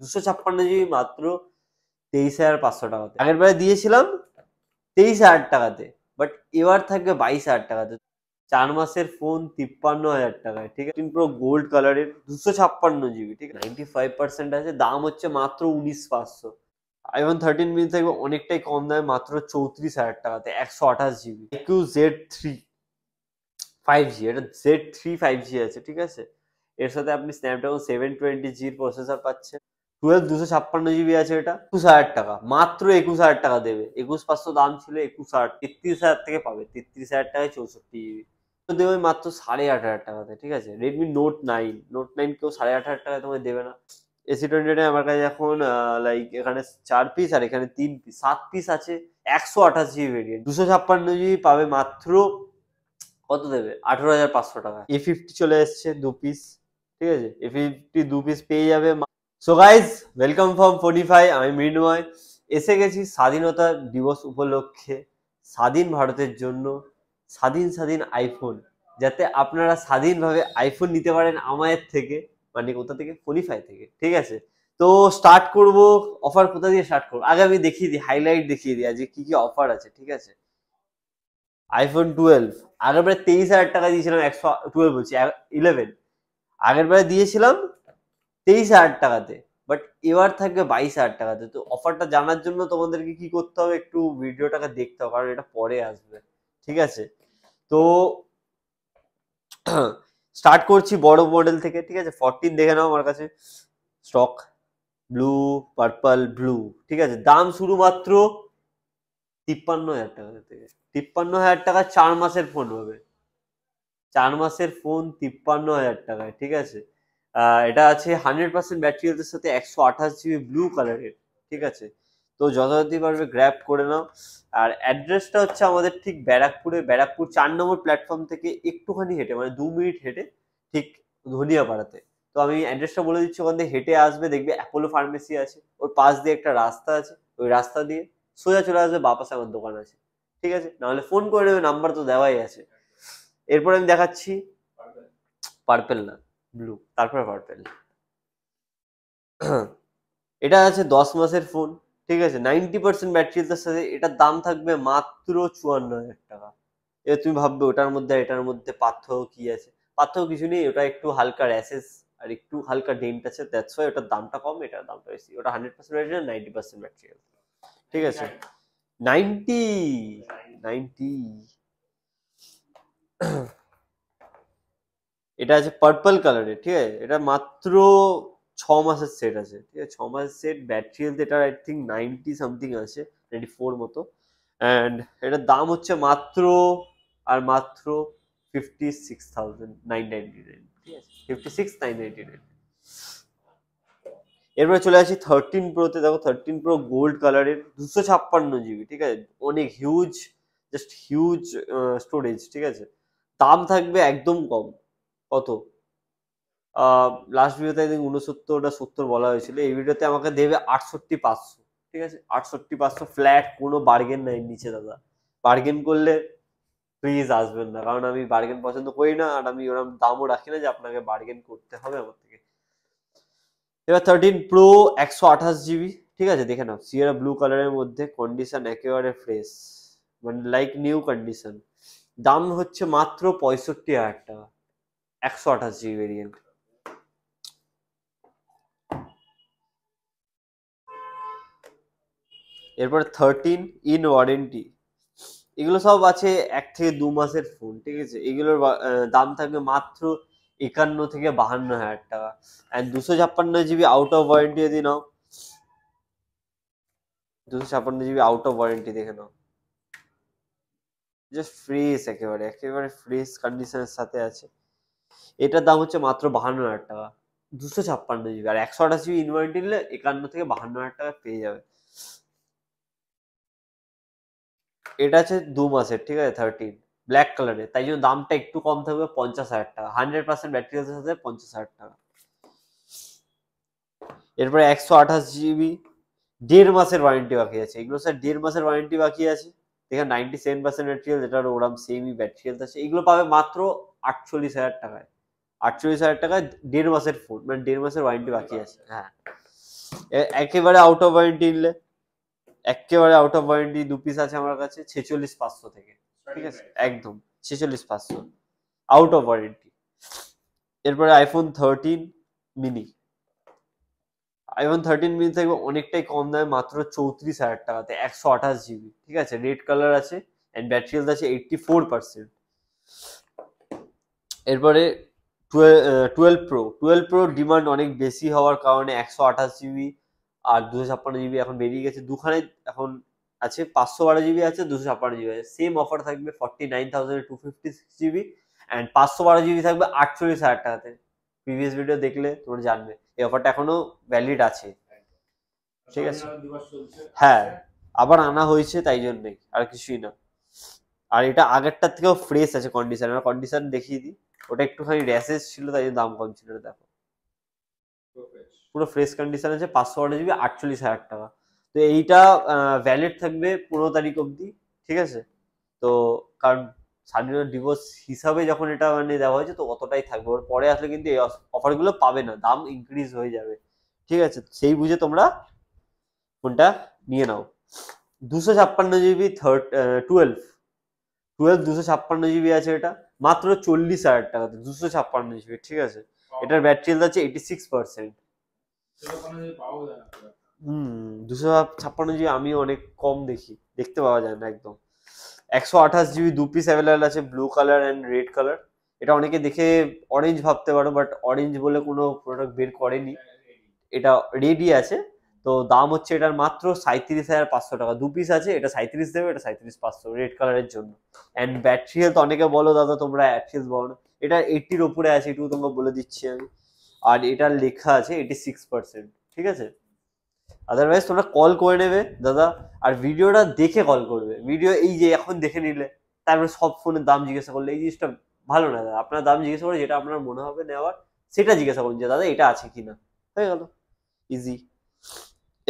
দুশো ছাপ্পান্ন জিবি মাত্র তেইশ হাজার পাঁচশো টাকাতে আগের বারে দিয়েছিলাম তেইশ হাজার টাকাতে বাট এবার থাকবে বাইশ হাজার টাকাতে চার মাসের ফোন তিপ্পান্ন হাজার টাকায় ঠিক আছে পুরো গোল্ড কালারের দুশো ছাপ্পান্ন জিবি ঠিক নাইনটি ফাইভ পার্সেন্ট আছে দাম হচ্ছে মাত্র উনিশ পাঁচশো আইফোন থার্টিন মিনি থাকবে অনেকটাই কম দামে মাত্র চৌত্রিশ হাজার টাকাতে একশো আঠাশ GB Q Z three five G এটা জেড থ্রি ফাইভ জি আছে ঠিক আছে এর সাথে আপনি স্ন্যাপড্রাগন সেভেন টোয়েন্টি জির প্রসেসর পাচ্ছেন টুয়েলভ দুশো ছাপ্পান্ন জিবি আছে এটা একুশ হাজার টাকা মাত্র একুশ হাজার টাকা দেবে একুশ পাঁচশো দাম ছিল একুশ হাজার তেত্রিশ হাজার থেকে পাবে তেত্রিশ হাজার টাকায় চৌষট্টি জিবি দেবে মাত্র সাড়ে আট হাজার টাকাতে ঠিক আছে Redmi note nine note nine কেউ সাড়ে আট হাজার টাকায় তোমায় দেবে না এসি টোয়েন্টি আমার কাছে এখন লাইক এখানে চার পিস আর এখানে তিন পিস সাত পিস আছে একশো আঠাশ জিবি ভেরিয়েন্ট দুশো ছাপ্পান্ন জিবি পাবে মাত্র কত দেবে আঠেরো হাজার পাঁচশো টাকা এ ফিফটি চলে এসছে দু পিস ঠিক আছে এ ফিফটি দু পিস পেয়ে যাবে so guys welcome from Phonify আমি মৃন্ময় এসে গেছি স্বাধীনতা দিবস উপলক্ষে স্বাধীন ভারতের জন্য স্বাধীন স্বাধীন আইফোন যাতে আপনারা স্বাধীনভাবে আইফোন নিতে পারেন আমাদের থেকে মানে কোথা থেকে ফোনিফাই থেকে ঠিক আছে তো স্টার্ট করব অফার কোথা দিয়ে স্টার্ট করবো আগে আমি দেখিয়ে দিই হাইলাইট দেখিয়ে দিই আজকে কী কী অফার আছে ঠিক আছে আইফোন টুয়েলভ আগের বারে তেইশ হাজার টাকা দিয়েছিলাম একশো টুয়েলভ বলছি ইলেভেন আগের বারে দিয়েছিলাম তেইশ হাজার টাকাতে বাট এবার থাকবে বাইশ হাজার টাকাতে তো অফারটা জানার জন্য তোমাদেরকে কি করতে হবে একটু ভিডিওটাকে দেখতে হবে কারণ এটা পরে আসবে ঠিক আছে তো স্টার্ট করছি বড় মডেল থেকে ঠিক আছে ফরটিন দেখে নাও আমার কাছে স্টক ব্লু পার্পল ব্লু ঠিক আছে দাম শুরু মাত্র তিপ্পান্ন হাজার টাকা থেকে তিপ্পান্ন হাজার টাকা চার মাসের ফোন হবে চার মাসের ফোন তিপ্পান্ন হাজার টাকায় ঠিক আছে এটা আছে হান্ড্রেড পার্সেন্ট ব্যাটারি ওদের সাথে একশো আঠাশ জিবি ব্লু কালারের ঠিক আছে তো যথাযথি পারবে গ্র্যাপ করে নাও আর অ্যাড্রেসটা হচ্ছে আমাদের ঠিক ব্যারাকপুরে ব্যারাকপুর চার নম্বর প্ল্যাটফর্ম থেকে একটুখানি হেঁটে মানে দু মিনিট হেঁটে ঠিক ধনিয়াপাড়াতে তো আমি অ্যাড্রেসটা বলে দিচ্ছি ওখান থেকে হেঁটে আসবে দেখবে অ্যাপোলো ফার্মেসি আছে ওর পাশ দিয়ে একটা রাস্তা আছে ওই রাস্তা দিয়ে সোজা চলে আসবে বাপাসে আমার দোকান আছে ঠিক আছে নাহলে ফোন করে নেবে নাম্বার তো দেওয়াই আছে এরপর আমি দেখাচ্ছি পার্পেল না ব্লু তারপরে পার্পেল এটা আছে দশ মাসের ফোন ঠিক আছে নাইনটি পার্সেন্ট ব্যাটারিটার সাথে এটার দাম থাকবে মাত্র চুয়ান্ন হাজার টাকা এ তুমি ভাববে ওটার মধ্যে এটার মধ্যে পার্থক্য কি আছে পার্থক্য কিছু নেই ওটা একটু হালকা র্যাসেস আর একটু হালকা ডেন্ট আছে দ্যাটস ওয়াই ওটার দামটা কম এটার দামটা বেশি ওটা hundred percent battery ninety percent battery ঠিক আছে নাইনটি নাইনটি এটা আছে পার্পল কালারের ঠিক আছে এটা মাত্র ছ মাসের সেট আছে ঠিক আছে ছ মাসের সেট ব্যাটারি হেলথ এটার আই থিঙ্ক নাইনটি সামথিং আছে নাইনটি ফোর মতো অ্যান্ড এটার দাম হচ্ছে মাত্র আর মাত্র fifty six thousand nine ninety nine ঠিক আছে fifty six nine ninety nine এরপরে চলে আসি থার্টিন প্রোতে দেখো থার্টিন প্রো গোল্ড কালারের দুশো ছাপ্পান্ন জিবি ঠিক আছে অনেক হিউজ জাস্ট হিউজ স্টোরেজ ঠিক আছে দাম থাকবে একদম কম কত লাস্ট ভিডিওতে আই উনসত্তরটা সত্তর বলা হয়েছিল এই ভিডিওতে আমাকে দেবে আটষট্টি পাঁচশো ঠিক আছে আটষট্টি পাঁচশো ফ্ল্যাট কোনো বার্গেন নাই নিচে দাদা বার্গেন করলে প্লিজ আসবেন না কারণ আমি বার্গেন পছন্দ করি না আর আমি ওরকম দামও রাখি না যে আপনাকে বার্গেন করতে হবে আমার থেকে এবার থার্টিন প্রো একশো আঠাশ জিবি ঠিক আছে দেখে নাও সিয়ার ব্লু কালারের মধ্যে কন্ডিশন একেবারে ফ্রেশ মানে লাইক নিউ কন্ডিশন দাম হচ্ছে মাত্র পঁয়ষট্টি হাজার টাকা একশো আঠাশ জিবি ভেরিয়েন্ট এরপর থার্টিন ইন ওয়ারেন্টি এগুলো সব আছে এক থেকে দু মাসের ফোন ঠিক আছে এগুলোর দাম থাকবে মাত্র একান্ন থেকে বাহান্ন হাজার টাকা অ্যান্ড দুশো ছাপ্পান্ন জিবি আউট অফ ওয়ারেন্টি যদি নাও দুশো ছাপ্পান্ন জিবি আউট অফ ওয়ারেন্টি দেখে নাও জাস্ট ফ্রেশ একেবারে একেবারে ফ্রেশ কন্ডিশনের সাথে আছে এটার দাম হচ্ছে মাত্র বাহান্ন হাজার টাকা দুশো ছাপ্পান্ন জিবি আর একশো আঠাশ জিবি ইনভার্টার নিলে একান্ন থেকে বাহান্ন হাজার টাকা পেয়ে যাবে এটা আছে দু মাসের ঠিক আছে থার্টিন ব্ল্যাক কালারের তাই জন্য দামটা একটু কম থাকবে পঞ্চাশ হাজার টাকা হান্ড্রেড পার্সেন্ট ব্যাটারি সাথে পঞ্চাশ হাজার টাকা এরপরে একশো আঠাশ জিবি দেড় মাসের ওয়ারেন্টি বাকি আছে এগুলো স্যার দেড় মাসের ওয়ারেন্টি বাকি আছে দেখেন নাইনটি সেভেন পার্সেন্ট ম্যাটেরিয়াল যেটা ওরম সেমই ম্যাটেরিয়াল আছে এগুলো পাবে মাত্র আটচল্লিশ হাজার টাকায় আটচল্লিশ হাজার টাকায় দেড় মাসের ফোন মানে দেড় মাসের ওয়ারেন্টি বাকি আছে হ্যাঁ একেবারে আউট অফ ওয়ারেন্টি নিলে একেবারে আউট অফ ওয়ারেন্টি দু পিস আছে আমার কাছে ছেচল্লিশ পাঁচশো থেকে ঠিক আছে একদম ছেচল্লিশ পাঁচশো আউট অফ ওয়ারেন্টি এরপরে iPhone thirteen mini iPhone thirteen mini থাকবে অনেকটাই কম দামে মাত্র চৌত্রিশ হাজার টাকাতে একশো আঠাশ জিবি ঠিক আছে রেড কালার আছে অ্যান্ড ব্যাটারি হেলথ আছে এইটটি ফোর পার্সেন্ট এরপরে twelve pro twelve pro demand অনেক বেশি হওয়ার কারণে একশো আঠাশ জিবি আর দুশো ছাপ্পান্ন জিবি এখন বেরিয়ে গেছে দুখানে এখন আছে পাঁচশো বারো জিবি আছে দুশো ছাপ্পান্ন জিবি আছে সেম অফার থাকবে forty nine thousand two fifty six GB and পাঁচশো বারো জিবি থাকবে আটচল্লিশ হাজার টাকাতে প্রিভিয়াস ভিডিও দেখলে তোমরা জানবে এই অফারটা এখনো ভ্যালিড আছে ঠিক আছে হ্যাঁ আবার আনা হয়েছে তাই জন্যে আর কিছুই না আর এটা আগেরটার থেকেও ফ্রেশ আছে কন্ডিশন আর কন্ডিশন দেখিয়ে দিই ওটা একটুখানি র্যাশেস ছিল তাই দাম কম ছিল দেখো পুরো ফ্রেশ কন্ডিশন আছে পাঁচশো আট জিবি আটচল্লিশ হাজার টাকা তো এইটা ভ্যালিড থাকবে পনেরো তারিখ অবধি ঠিক আছে তো কারণ সার্টিফিকেট ডিভোর্স হিসাবে যখন এটা মানে দেওয়া হয়েছে তো অতটাই থাকবে ওর পরে আসলে কিন্তু এই অফারগুলো পাবে না দাম ইনক্রিজ হয়ে যাবে ঠিক আছে সেই বুঝে তোমরা ফোনটা নিয়ে নাও দুশো ছাপ্পান্ন জিবি থার্ড টুয়েলভ টুয়েলভ দুশো ছাপ্পান্ন জিবি আছে এটা মাত্র চল্লিশ হাজার টাকাতে দুশো ছাপ্পান্ন জিবি ঠিক আছে এটার ব্যাটারি হেলথ আছে এইটি সিক্স পার্সেন্ট হুম দুশো ছাপ্পান্ন জিবি আমি অনেক কম দেখি দেখতে পাওয়া যায় না একদম একশো আঠাশ জিবি দু পিস অ্যাভেলেবেল আছে blue colour and red colour এটা অনেকে দেখে অরেঞ্জ ভাবতে পারো বাট অরেঞ্জ বলে কোনো প্রোডাক্ট বের করেনি এটা রেডি আছে তো দাম হচ্ছে এটার মাত্র সাঁত্রিশ হাজার পাঁচশো টাকা দু পিস আছে এটা সাঁত্রিশ দেবে এটা সাঁত্রিশ পাঁচশো রেড কালারের জন্য অ্যান্ড ব্যাটারি হেলথ অনেকে বলো দাদা তোমরা ব্যাটারি হেলথ বলো না এটা এইটির ওপরে আছে এটুকু তোমাকে বলে দিচ্ছি আমি আর এটার লেখা আছে এইটি সিক্স পার্সেন্ট ঠিক আছে আদারওয়াইজ তোমরা কল করে নেবে দাদা আর ভিডিওটা দেখে কল করবে ভিডিও এই যে এখন দেখে নিলে তারপরে সব ফোনের দাম জিজ্ঞাসা করলে এই জিনিসটা ভালো না দাদা আপনার দাম জিজ্ঞাসা করে যেটা আপনার মনে হবে নেওয়ার সেটা জিজ্ঞাসা করুন যে দাদা এটা আছে কি না হয়ে গেল ইজি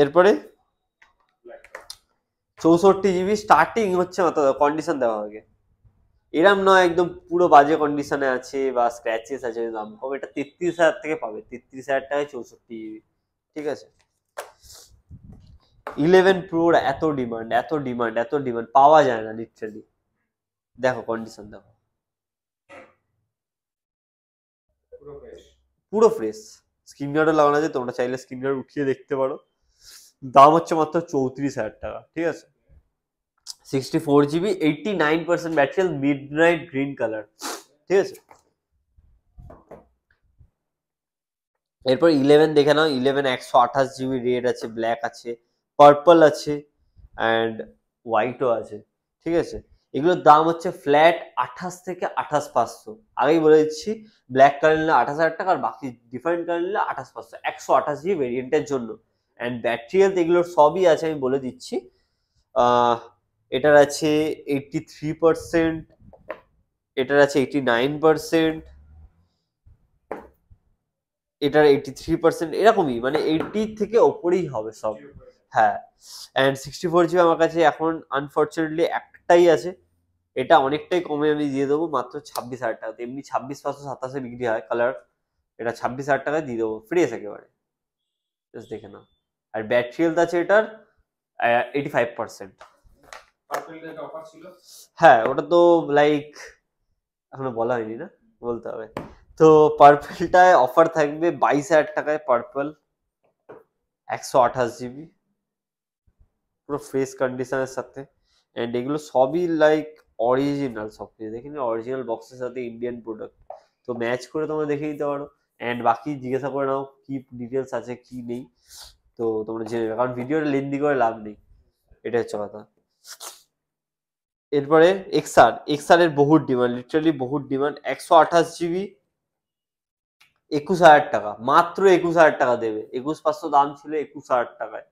এরপরে চৌষট্টি জিবি স্টার্টিং হচ্ছে কন্ডিশন দেওয়া আগে এরম নয় একদম পুরো বাজে কন্ডিশনে আছে বা স্ক্র্যাচেস আছে দাম কম এটা তেত্রিশ হাজার থেকে পাবে তেত্রিশ হাজার টাকায় চৌষট্টি জিবি ঠিক আছে ইলেভেন প্রোর এত ডিমান্ড এত ডিমান্ড এত ডিমান্ড পাওয়া যায় না লিটারালি দেখো কন্ডিশন দেখো পুরো ফ্রেশ স্ক্রিন গার্ডও লাগানো আছে তোমরা চাইলে স্ক্রিন গার্ড উঠিয়ে দেখতে পারো দাম হচ্ছে মাত্র চৌত্রিশ হাজার টাকা ঠিক আছে sixty four GB eighty nine percent battery midnight green colour ঠিক আছে এরপর ইলেভেন দেখে নাও ইলেভেন একশো আঠাশ জিবি রেড আছে ব্ল্যাক আছে পার্পল আছে অ্যান্ড হোয়াইটও আছে ঠিক আছে এগুলোর দাম হচ্ছে ফ্ল্যাট আঠাশ থেকে আঠাশ পাঁচশো আগেই বলে দিচ্ছি ব্ল্যাক কালার নিলে আঠাশ হাজার টাকা আর বাকি ডিফারেন্ট কালার নিলে আঠাশ পাঁচশো একশো জি ভেরিয়েন্টের জন্য অ্যান্ড ব্যাটারি হেলথ এগুলোর সবই আছে আমি বলে দিচ্ছি এটার আছে এইটটি থ্রি পারসেন্ট এটার আছে এইটটি নাইন পারসেন্ট এটার এইটটি থ্রি পার্সেন্ট এরকমই মানে এইটটির থেকে ওপরেই হবে সব হ্যাঁ অ্যান্ড সিক্সটি ফোর জিবি আমার কাছে এখন আনফর্চুনেটলি একটাই আছে এটা অনেকটাই কমে আমি দিয়ে দেবো মাত্র ছাব্বিশ হাজার টাকা এমনি ছাব্বিশ পাঁচশো সাতাশে বিক্রি হয় কালার এটা ছাব্বিশ হাজার টাকায় দিয়ে দেবো ফ্রেশ একেবারে জাস্ট দেখে নাও আর ব্যাটারি হেলথ আছে এটার এইটি ফাইভ পার্সেন্ট হ্যাঁ ওটা তো লাইক এখনো বলা হয়নি না বলতে হবে তো পার্পেলটায় অফার থাকবে বাইশ হাজার টাকায় পার্পেল একশো আঠাশ জিবি পুরো ফ্রেশ কন্ডিশনের সাথে অ্যান্ড এগুলো সবই লাইক অরিজিনাল সব কিছু দেখে নি অরিজিনাল বক্সের সাথে ইন্ডিয়ান প্রোডাক্ট তো ম্যাচ করে তোমরা দেখে দিতে পারো অ্যান্ড বাকি জিজ্ঞাসা করে নাও কি ডিটেলস আছে কি নেই তো তোমরা জেনে কারণ ভিডিওটা লেন্দি করে লাভ নেই এটা হচ্ছে কথা এরপরে এক্সআর এক্সআরের এর বহুত ডিমান্ড লিটারালি বহুত ডিমান্ড একশো আঠাশ জিবি একুশ হাজার টাকা মাত্র একুশ হাজার টাকা দেবে একুশ পাঁচশো দাম ছিল একুশ হাজার টাকায়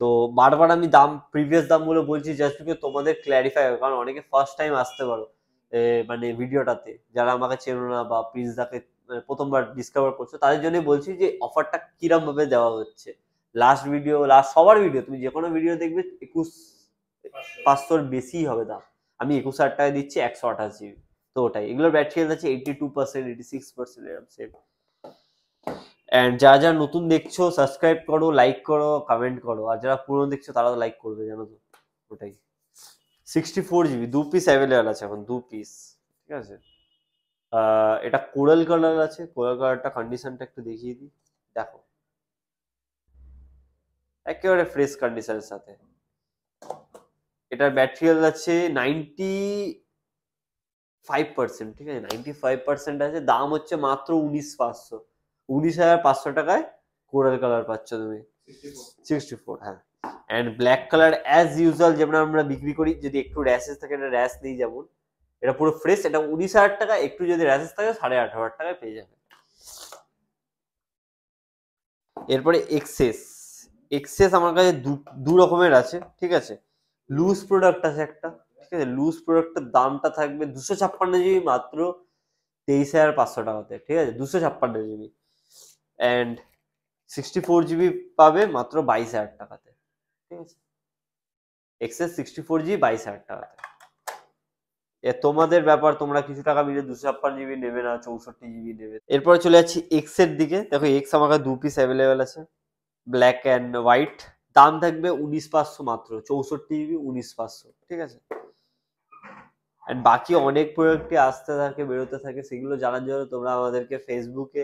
তো বারবার আমি দাম প্রিভিয়াস দামগুলো বলছি জাস্ট বিকজ তোমাদের ক্ল্যারিফাই হবে কারণ অনেকে ফার্স্ট টাইম আসতে পারো মানে ভিডিওটাতে যারা আমাকে চেনো না বা প্রিন্সদাকে প্রথমবার ডিসকভার করছো তাদের জন্য বলছি যে অফারটা কিরমভাবে দেওয়া হচ্ছে লাস্ট ভিডিও লাস্ট সবার ভিডিও তুমি যে কোনো ভিডিও দেখবে একুশ পাঁচশোর বেশি হবে দাম আমি একুশ হাজার টাকা দিচ্ছি একশো আঠাশ জিবি তো ওটাই এগুলোর ব্যাটারি হেলথ আছে eighty two percent eighty six percent এরকম সেম অ্যান্ড যা যা নতুন দেখছো সাবস্ক্রাইব করো লাইক করো কমেন্ট করো আর যারা পুরনো দেখছো তারা তো লাইক করবে জানো তো ওটাই সিক্সটি ফোর জিবি দু পিস অ্যাভেলেবেল আছে এখন দু পিস ঠিক আছে এটা কোরাল কালার আছে কোরাল কালারটা কন্ডিশনটা একটু দেখিয়ে দিই দেখো একেবারে ফ্রেশ কন্ডিশনের সাথে এটার ব্যাটারিয়াল আছে নাইনটি ফাইভ পার্সেন্ট ঠিক আছে নাইনটি ফাইভ পার্সেন্ট আছে দাম হচ্ছে মাত্র উনিশ পাঁচশো উনিশ হাজার পাঁচশো টাকায় কোরাল কালার পাচ্ছ তুমি সিক্সটি ফোর হ্যাঁ and black colour as usual যেমন আমরা বিক্রি করি যদি একটু র্যাশেস থাকে এটা র্যাশ নেই যেমন এটা পুরো ফ্রেশ এটা উনিশ হাজার টাকা একটু যদি র্যাশেস থাকে সাড়ে আট হাজার টাকায় পেয়ে যাবে এরপরে এক্সেস এক্সেস আমার কাছে দু রকমের আছে ঠিক আছে লুজ প্রোডাক্ট আছে একটা ঠিক আছে লুজ প্রোডাক্টের দামটা থাকবে দুশো ছাপ্পান্ন জিবি মাত্র তেইশ হাজার পাঁচশো টাকাতে ঠিক আছে দুশো ছাপ্পান্ন GB and sixty four GB পাবে মাত্র বাইশ হাজার টাকাতে ঠিক আছে এক্সেস সিক্সটি ফোর জিবি বাইশ হাজার টাকাতে এ তোমাদের ব্যাপার তোমরা কিছু টাকা মিলে দুশো ছাপ্পান্ন জিবি নেবে না চৌষট্টি জিবি নেবে এরপরে চলে যাচ্ছি এক্সের দিকে দেখো এক্স আমার কাছে দু পিস অ্যাভেলেবেল আছে ব্ল্যাক অ্যান্ড হোয়াইট দাম থাকবে উনিশ পাঁচশো মাত্র চৌষট্টি জিবি উনিশ পাঁচশো ঠিক আছে অ্যান্ড বাকি অনেক প্রোডাক্টই আসতে থাকে বেরোতে থাকে সেগুলো জানার জন্য তোমরা আমাদেরকে ফেসবুকে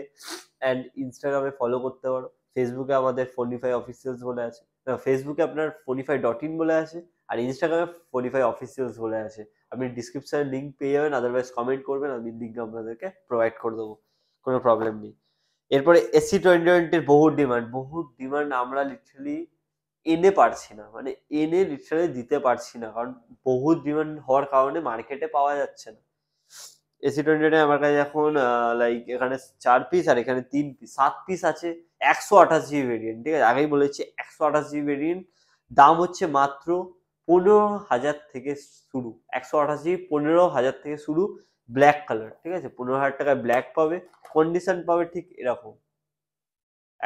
অ্যান্ড ইনস্টাগ্রামে ফলো করতে পারো ফেসবুকে আমাদের ফোনিফাই অফিসিয়ালস বলে আছে ফেসবুকে আপনার ফোনিফাই ডট ইন বলে আছে আর ইনস্টাগ্রামে ফোনিফাই অফিসিয়ালস বলে আছে আপনি ডিসক্রিপশানে লিঙ্ক পেয়ে যাবেন আদারওয়াইজ কমেন্ট করবেন আমি লিঙ্ক আপনাদেরকে প্রোভাইড করে দেবো কোনো প্রবলেম নেই এরপরে এসি টোয়েন্টি টোয়েন্টির বহু ডিমান্ড বহু ডিমান্ড আমরা লিটারালি এনে পারছি না মানে এনে লিটারে দিতে পারছি না কারণ বহু ডিমান্ড হওয়ার কারণে মার্কেটে পাওয়া যাচ্ছে না এসি টোয়েন্টি আমার কাছে এখন লাইক এখানে চার পিস আর এখানে তিন পিস সাত পিস আছে একশো আঠাশ জিবি ভেরিয়েন্ট ঠিক আছে আগেই বলেছি একশো আঠাশ জিবি ভেরিয়েন্ট দাম হচ্ছে মাত্র পনেরো হাজার থেকে শুরু একশো আঠাশ জিবি পনেরো হাজার থেকে শুরু ব্ল্যাক কালার ঠিক আছে পনেরো হাজার টাকায় ব্ল্যাক পাবে কন্ডিশন পাবে ঠিক এরকম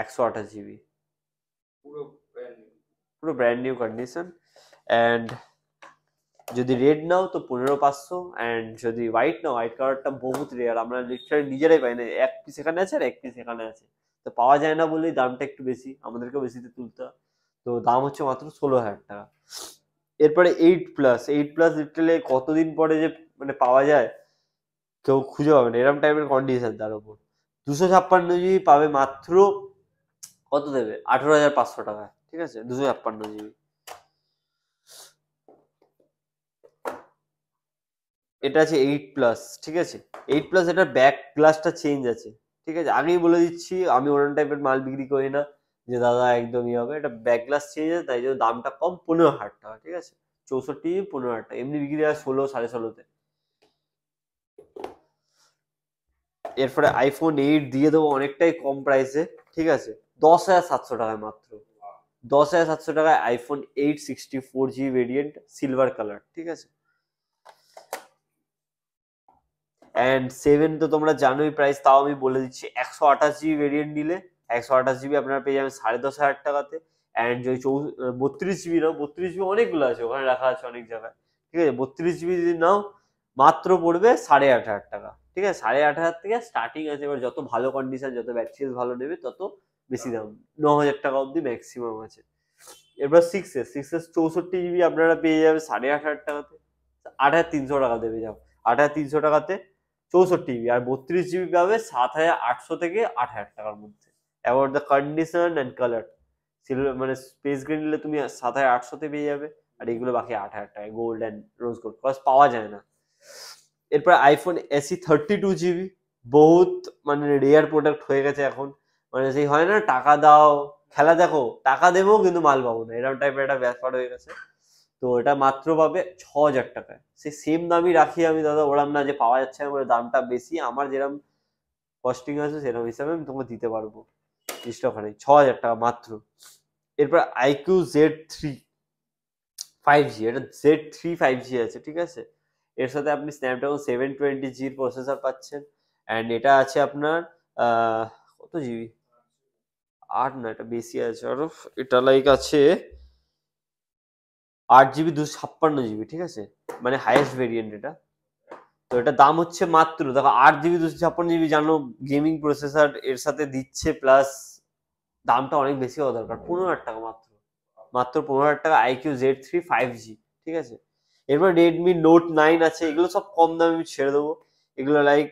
একশো আঠাশ জিবি পুরো পুরো ব্র্যান্ড নিউ কন্ডিশন অ্যান্ড যদি রেড নাও তো পনেরো পাঁচশো অ্যান্ড যদি হোয়াইট নাও হোয়াইট কালারটা বহুত রেয়ার আমরা লিটারালি নিজেরাই পাই না এক পিস এখানে আছে আর এক পিস এখানে আছে তো পাওয়া যায় না বলেই দামটা একটু বেশি আমাদেরকে বেশিতে তুলতে হয় তো দাম হচ্ছে মাত্র ষোলো হাজার টাকা এরপরে এইট প্লাস এইট প্লাস ডিটেলে কতদিন পরে যে মানে পাওয়া যায় কেউ খুঁজে পাবে না এরম টাইপের কন্ডিশন তার উপর দুশো ছাপ্পান্ন জিবি পাবে মাত্র কত দেবে আঠেরো হাজার পাঁচশো টাকায় ঠিক আছে দুশো ছাপ্পান্ন জিবি এটা আছে এইট প্লাস ঠিক আছে এইট প্লাস এটার ব্যাক গ্লাসটা চেঞ্জ আছে ঠিক আছে আমি বলে দিচ্ছি আমি ওরন টাইপের মাল বিক্রি করি না যে দাদা একদমই হবে এটা ব্যাক গ্লাস চেঞ্জ আছে তাই জন্য দামটা কম পনেরো হাজার টাকা ঠিক আছে চৌষট্টি পনেরো হাজার টাকা এমনি বিক্রি হয় ষোলো সাড়ে ষোলোতে এরপরে আইফোন এইট দিয়ে দেবো অনেকটাই কম প্রাইসে ঠিক আছে দশ হাজার সাতশো টাকায় মাত্র দশ হাজার সাতশো টাকায় iPhone eight sixty four G variant silver colour ঠিক আছে অ্যান্ড সেভেন তো তোমরা জানোই প্রাইস তাও আমি বলে দিচ্ছি একশো আঠাশ জিবি ভেরিয়েন্ট নিলে একশো আঠাশ জিবি আপনারা পেয়ে যাবেন সাড়ে দশ হাজার টাকাতে অ্যান্ড যদি চৌ বত্রিশ জিবি নাও বত্রিশ জিবি অনেকগুলো আছে ওখানে রাখা আছে অনেক জায়গায় ঠিক আছে বত্রিশ জিবি যদি নাও মাত্র পড়বে সাড়ে আট হাজার টাকা ঠিক আছে সাড়ে আট হাজার থেকে স্টার্টিং আছে এবার যত ভালো কন্ডিশন যত ব্যাটারিজ ভালো নেবে তত বেশি দাম ন হাজার টাকা অবধি ম্যাক্সিমাম আছে এরপর সিক্স এস সিক্স এস চৌষট্টি জিবি আপনারা পেয়ে যাবে সাড়ে আট হাজার টাকাতে আট হাজার তিনশো টাকাতে পেয়ে যাও আট হাজার তিনশো টাকাতে চৌষট্টি জিবি আর বত্রিশ জিবি পাবে সাত হাজার আটশো থেকে আট হাজার টাকার মধ্যে about the condition and colour silver মানে স্পেস গ্রিন নিলে তুমি সাত হাজার আটশোতে পেয়ে যাবে আর এগুলো বাকি আট হাজার টাকায় gold and rose gold plus পাওয়া যায় না এরপর iPhone SE thirty two GB বহুত মানে রেয়ার প্রোডাক্ট হয়ে গেছে এখন মানে সেই হয় না টাকা দাও খেলা দেখো টাকা দেবো কিন্তু মাল পাবো না এরকম টাইপের একটা ব্যাপার হয়ে গেছে তো এটা মাত্র পাবে ছ হাজার টাকায় সে সেম দামই রাখি আমি দাদা ওরম না যে পাওয়া যাচ্ছে না দামটা বেশি আমার যেরকম কস্টিং আছে সেরকম হিসাবে আমি তোমাকে দিতে পারবো জিনিসটা ওখানে ছ হাজার টাকা মাত্র এরপর iQOO Z three five G এটা জেড থ্রি ফাইভ জি আছে ঠিক আছে এর সাথে আপনি স্ন্যাপড্রাগন সেভেন টোয়েন্টি জির প্রসেসর পাচ্ছেন অ্যান্ড এটা আছে আপনার কত জিবি আট না এটা বেশি আছে আরো এটা লাইক আছে আট জিবি দুশো ছাপ্পান্ন জিবি ঠিক আছে মানে হাইয়েস্ট ভেরিয়েন্ট এটা তো এটা দাম হচ্ছে মাত্র দেখো আট জিবি দুশো ছাপ্পান্ন জিবি জানো গেমিং প্রসেসর এর সাথে দিচ্ছে প্লাস দামটা অনেক বেশি হওয়া দরকার পনেরো হাজার টাকা মাত্র মাত্র পনেরো হাজার টাকা iQOO Z three five G ঠিক আছে এরপর রেডমি নোট নাইন আছে এগুলো সব কম দামে আমি ছেড়ে দেবো এগুলো লাইক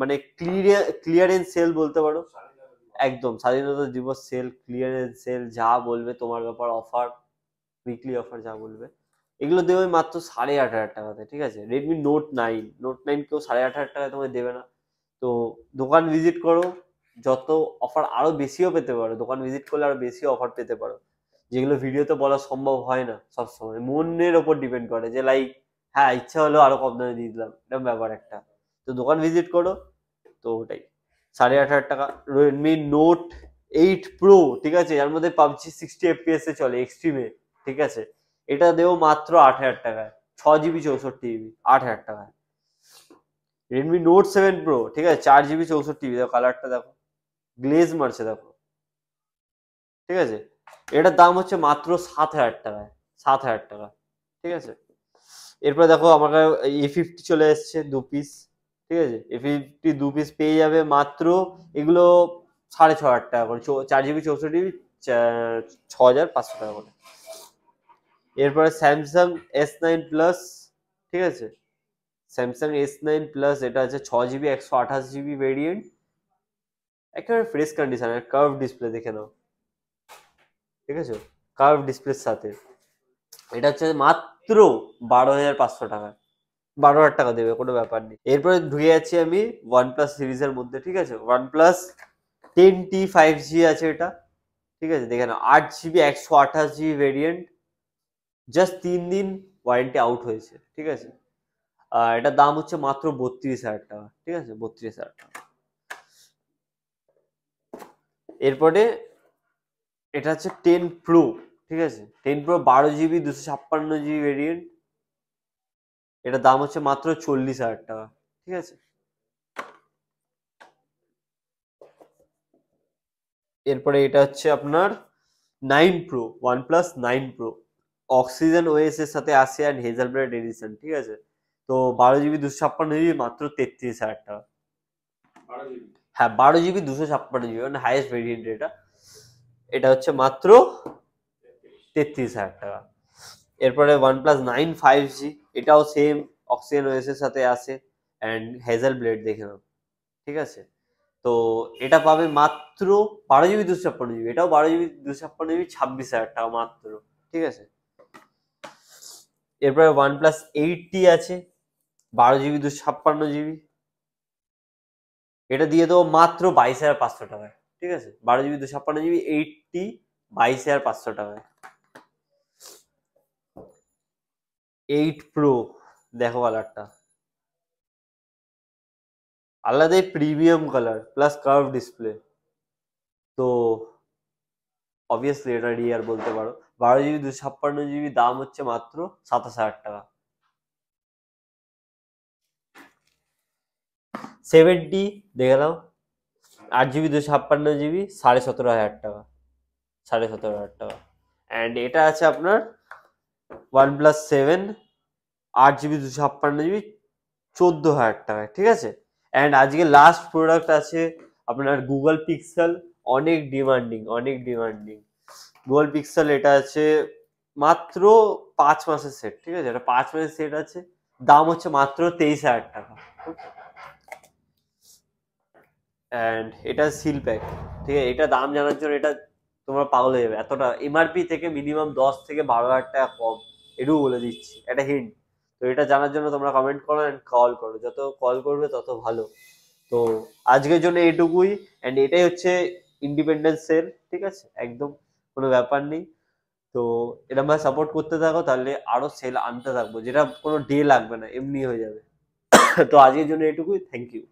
মানে ক্লিয়ার ক্লিয়ারেন্স সেল বলতে পারো একদম স্বাধীনতা দিবস সেল ক্লিয়ারেন্স সেল যা বলবে তোমার ব্যাপার অফার উইকলি অফার যা বলবে এগুলো দেবে মাত্র সাড়ে আট হাজার টাকাতে ঠিক আছে Redmi note nine note nine কেউ সাড়ে আট হাজার টাকায় তোমায় দেবে না তো দোকান ভিজিট করো যত অফার আরও বেশিও পেতে পারো দোকান ভিজিট করলে আরও বেশি অফার পেতে পারো যেগুলো ভিডিওতে বলা সম্ভব হয় না সবসময় মনের ওপর ডিপেন্ড করে যে লাইক হ্যাঁ ইচ্ছা হলো আরও কম দামে দিয়ে দিলাম এরকম ব্যাপার একটা তো দোকান ভিজিট করো তো ওটাই সাড়ে আট হাজার টাকা রেডমি নোট এইট প্রো ঠিক আছে যার মধ্যে পাবজি সিক্সটি এফপিএস এ চলে এক্সট্রিমে ঠিক আছে এটা দেবো মাত্র আট হাজার টাকায় ছ জিবি চৌষট্টি জিবি আট হাজার টাকায় রেডমি নোট সেভেন প্রো ঠিক আছে চার জিবি চৌষট্টি জিবি দেখো কালারটা দেখো গ্লেজ মারছে দেখো ঠিক আছে এটার দাম হচ্ছে মাত্র সাত হাজার টাকায় সাত হাজার টাকা ঠিক আছে এরপরে দেখো আমার এ ফিফটি চলে এসছে দু পিস ঠিক আছে এ ফিফটি দু পিস পেয়ে যাবে মাত্র এগুলো সাড়ে ছ হাজার টাকা করে চার জিবি চৌষট্টি ছ হাজার পাঁচশো টাকা করে এরপরে স্যামসাং এস নাইন প্লাস ঠিক আছে স্যামসাং এস নাইন প্লাস এটা আছে ছ জিবি একশো আঠাশ জিবি ভেরিয়েন্ট একেবারে ফ্রেশ কন্ডিশন কার্ভ ডিসপ্লে দেখে নাও ঠিক আছে কার্ভ ডিসপ্লের সাথে এটা হচ্ছে মাত্র বারো হাজার পাঁচশো টাকা বারো হাজার টাকা দেবে কোনো ব্যাপার নেই এরপরে ধুয়ে আছি আমি ওয়ান প্লাস সিরিজের মধ্যে ঠিক আছে one plus ten T five G আছে এটা ঠিক আছে দেখে না আট জিবি একশো আঠাশ জিবি ভেরিয়েন্ট জাস্ট তিন দিন ওয়ারেন্টি আউট হয়েছে ঠিক আছে আর এটার দাম হচ্ছে মাত্র বত্রিশ হাজার টাকা ঠিক আছে বত্রিশ হাজার টাকা এরপরে এটা হচ্ছে টেন প্রো ঠিক আছে টেন প্রো বারো জিবি দুশো ছাপ্পান্ন জিবি ভেরিয়েন্ট এটা দাম হচ্ছে মাত্র চল্লিশ হাজার টাকা ঠিক আছে এরপরে এটা হচ্ছে আপনার nine pro one plus nine pro oxygen OS এর সাথে আসে অ্যান্ড ব্রেড এডিশন ঠিক আছে তো বারো জিবি দুশো ছাপ্পান্ন জিবি মাত্র তেত্রিশ হাজার টাকা হ্যাঁ বারো জিবি দুশো ছাপ্পান্ন জিবি মানে হাইয়েস্ট ভেরিয়েন্ট এটা এটা হচ্ছে মাত্র তেত্রিশ হাজার টাকা এরপরে one plus nine five G এটাও সেম অক্সিজেন ওয়েসের সাথে আসে অ্যান্ড হেজাল ব্লেড দেখে নাও ঠিক আছে তো এটা পাবে মাত্র বারো জিবি দুশো ছাপ্পান্ন জিবি এটাও বারো জিবি দুশো ছাপ্পান্ন জিবি ছাব্বিশ হাজার টাকা মাত্র ঠিক আছে এরপরে ওয়ান প্লাস এইটটি আছে বারো জিবি দুশো ছাপ্পান্ন জিবি এটা দিয়ে দেবো মাত্র বাইশ হাজার পাঁচশো টাকায় ঠিক আছে বারো জিবি দুশো ছাপ্পান্ন জিবি এইটটি বাইশ হাজার পাঁচশো টাকায় এইট প্রো দেখো কালারটা আলাদাই premium colour plus curve display তো অবভিয়াসলি এটা রিয়ার বলতে পারো বারো জিবি দুশো ছাপ্পান্ন জিবি দাম হচ্ছে মাত্র সাতাশ হাজার টাকা সেভেন্টি দেখে নাও আট জিবি দুশো ছাপ্পান্ন জিবি সাড়ে সতেরো হাজার টাকা সাড়ে সতেরো হাজার টাকা অ্যান্ড এটা আছে আপনার ওয়ান প্লাস সেভেন আট জিবি দুশো ছাপ্পান্ন জিবি চোদ্দো হাজার টাকায় ঠিক আছে অ্যান্ড আজকে লাস্ট প্রোডাক্ট আছে আপনার গুগল পিক্সেল অনেক ডিমান্ডিং অনেক ডিমান্ডিং গুগল পিক্সেল এটা আছে মাত্র পাঁচ মাসের সেট ঠিক আছে এটা পাঁচ মাসের সেট আছে দাম হচ্ছে মাত্র তেইশ হাজার টাকা অ্যান্ড এটা সিল প্যাক ঠিক আছে এটা দাম জানার জন্য এটা তোমরা পাগল হয়ে যাবে এতটা এমআরপি থেকে মিনিমাম দশ থেকে বারো হাজার টাকা কম এটুকু বলে দিচ্ছি এটা হিন্ট তো এটা জানার জন্য তোমরা কমেন্ট করো অ্যান্ড কল করো যত কল করবে তত ভালো তো আজকের জন্য এটুকুই অ্যান্ড এটাই হচ্ছে ইন্ডিপেন্ডেন্সের ঠিক আছে একদম কোনো ব্যাপার নেই তো এটা আমরা সাপোর্ট করতে থাকো তাহলে আরও সেল আনতে থাকবো যেটা কোনো ডে লাগবে না এমনি হয়ে যাবে তো আজকের জন্য এটুকুই থ্যাংক ইউ